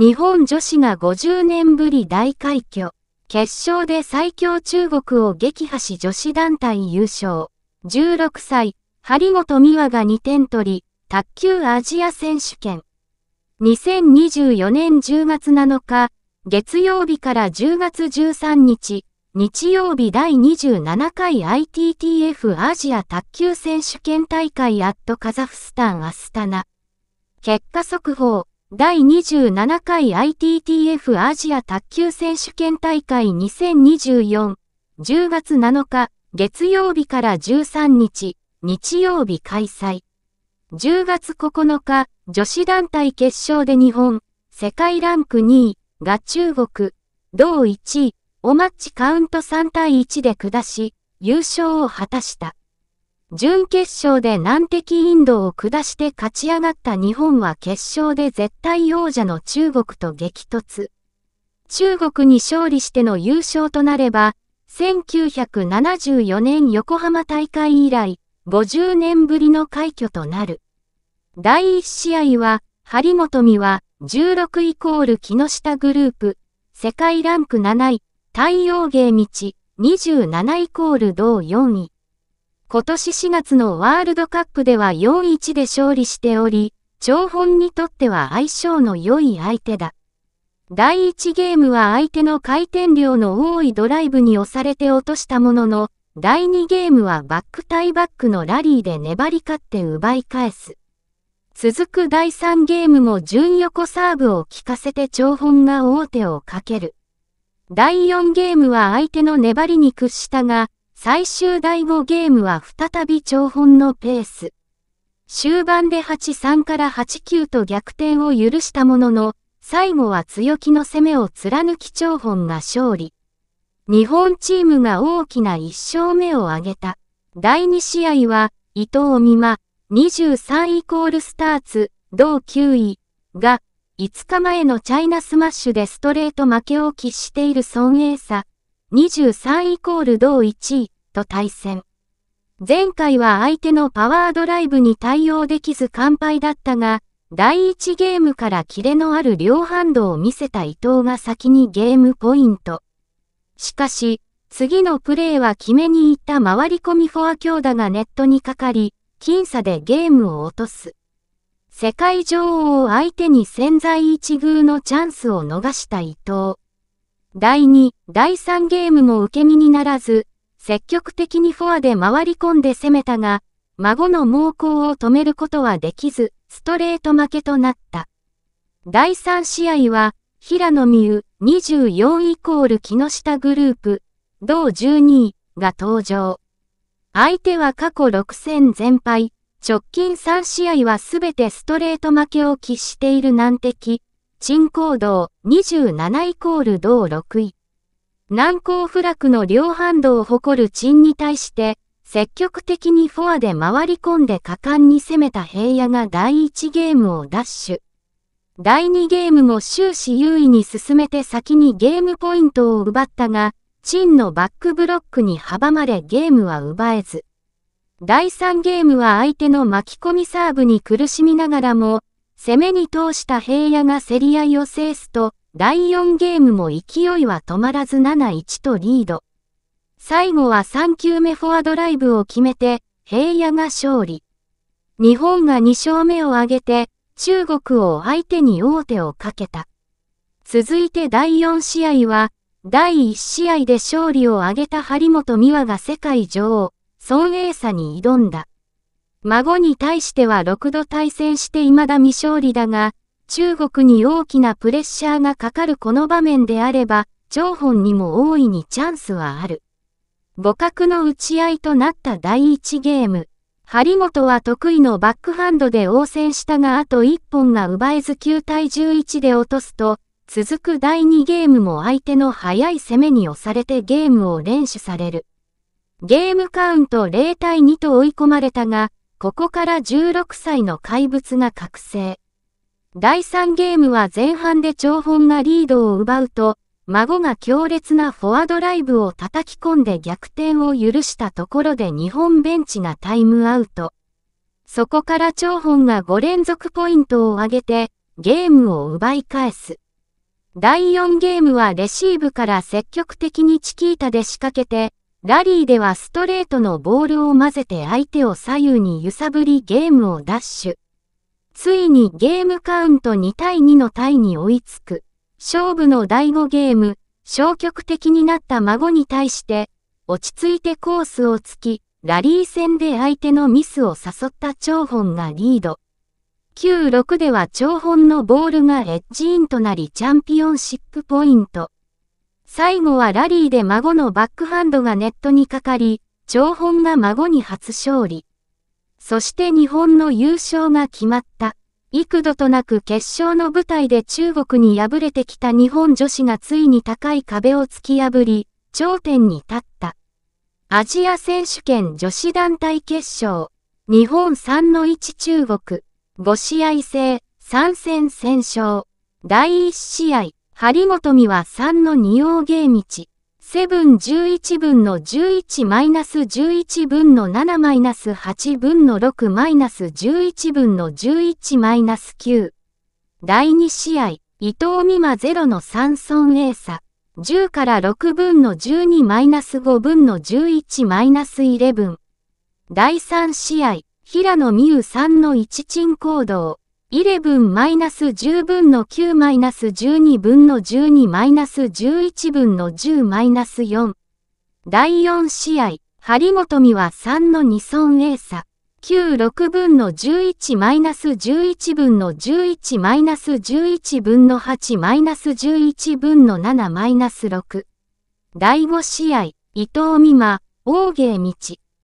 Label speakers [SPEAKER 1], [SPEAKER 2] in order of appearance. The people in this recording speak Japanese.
[SPEAKER 1] 日本女子が50年ぶり大快挙。決勝で最強中国を撃破し女子団体優勝。16歳、張本美和が2点取り、卓球アジア選手権。2024年10月7日、月曜日から10月13日、日曜日第27回 ITTF アジア卓球選手権大会アットカザフスタンアスタナ。結果速報。第27回 ITTF アジア卓球選手権大会2024、10月7日、月曜日から13日、日曜日開催。10月9日、女子団体決勝で日本、世界ランク2位、が中国、同1位、おマッチカウント3対1で下し、優勝を果たした。準決勝で難敵インドを下して勝ち上がった日本は決勝で絶対王者の中国と激突。中国に勝利しての優勝となれば、1974年横浜大会以来、50年ぶりの快挙となる。第1試合は、張本美は16イコール木下グループ、世界ランク7位、太陽芸道27イコール同4位。今年4月のワールドカップでは4-1で勝利しており、長本にとっては相性の良い相手だ。第1ゲームは相手の回転量の多いドライブに押されて落としたものの、第2ゲームはバック対バックのラリーで粘り勝って奪い返す。続く第3ゲームも順横サーブを効かせて長本が王手をかける。第4ゲームは相手の粘りに屈したが、最終第5ゲームは再び長本のペース。終盤で8-3から8-9と逆転を許したものの、最後は強気の攻めを貫き長本が勝利。日本チームが大きな1勝目を挙げた。第2試合は、伊藤美馬、23イコールスターツ、同9位、が、5日前のチャイナスマッシュでストレート負けを喫している孫英差、23イコール同1位と対戦。前回は相手のパワードライブに対応できず完敗だったが、第1ゲームからキレのある両ハンドを見せた伊藤が先にゲームポイント。しかし、次のプレーは決めに行った回り込みフォア強打がネットにかかり、僅差でゲームを落とす。世界女王を相手に潜在一遇のチャンスを逃した伊藤。第2、第3ゲームも受け身にならず、積極的にフォアで回り込んで攻めたが、孫の猛攻を止めることはできず、ストレート負けとなった。第3試合は、平野美宇24イコール木下グループ、同12位が登場。相手は過去6戦全敗、直近3試合はすべてストレート負けを喫している難敵、鎮行道27イコール道6位。難攻不落の両半道を誇る鎮に対して、積極的にフォアで回り込んで果敢に攻めた平野が第1ゲームを奪取。第2ゲームも終始優位に進めて先にゲームポイントを奪ったが、陳のバックブロックに阻まれゲームは奪えず。第3ゲームは相手の巻き込みサーブに苦しみながらも、攻めに通した平野が競り合いを制すと、第4ゲームも勢いは止まらず7-1とリード。最後は3球目フォアドライブを決めて、平野が勝利。日本が2勝目を挙げて、中国を相手に王手をかけた。続いて第4試合は、第1試合で勝利を挙げた張本美和が世界女王、孫英差に挑んだ。孫に対しては6度対戦して未だ未勝利だが、中国に大きなプレッシャーがかかるこの場面であれば、張本にも大いにチャンスはある。互角の打ち合いとなった第1ゲーム。張本は得意のバックハンドで応戦したがあと1本が奪えず9対11で落とすと、続く第2ゲームも相手の速い攻めに押されてゲームを連取される。ゲームカウント0対2と追い込まれたが、ここから16歳の怪物が覚醒。第3ゲームは前半で長本がリードを奪うと、孫が強烈なフォアドライブを叩き込んで逆転を許したところで日本ベンチがタイムアウト。そこから張本が5連続ポイントを上げて、ゲームを奪い返す。第4ゲームはレシーブから積極的にチキータで仕掛けて、ラリーではストレートのボールを混ぜて相手を左右に揺さぶりゲームをダッシュ。ついにゲームカウント2対2のタイに追いつく。勝負の第5ゲーム、消極的になった孫に対して、落ち着いてコースをつき、ラリー戦で相手のミスを誘った長本がリード。9-6では長本のボールがエッジインとなりチャンピオンシップポイント。最後はラリーで孫のバックハンドがネットにかかり、張本が孫に初勝利。そして日本の優勝が決まった。幾度となく決勝の舞台で中国に敗れてきた日本女子がついに高い壁を突き破り、頂点に立った。アジア選手権女子団体決勝、日本3の1中国、5試合制、3戦戦勝、第1試合。張本美は3の二王芸道。セブン11分の11マイナス11分の7マイナス8分の6マイナス11分の11マイナス9。第2試合、伊藤美馬0の3損 A 差。10から6分の12マイナス5分の11マイナス11。第3試合、平野美宇3の1鎮行動。11-10分の9-12分の12-11分の10-4第4試合、張本美は3の2損 A 差。96分の11-11分の11-11分の8-11分の7-6。第5試合、伊藤美誠、大芸道。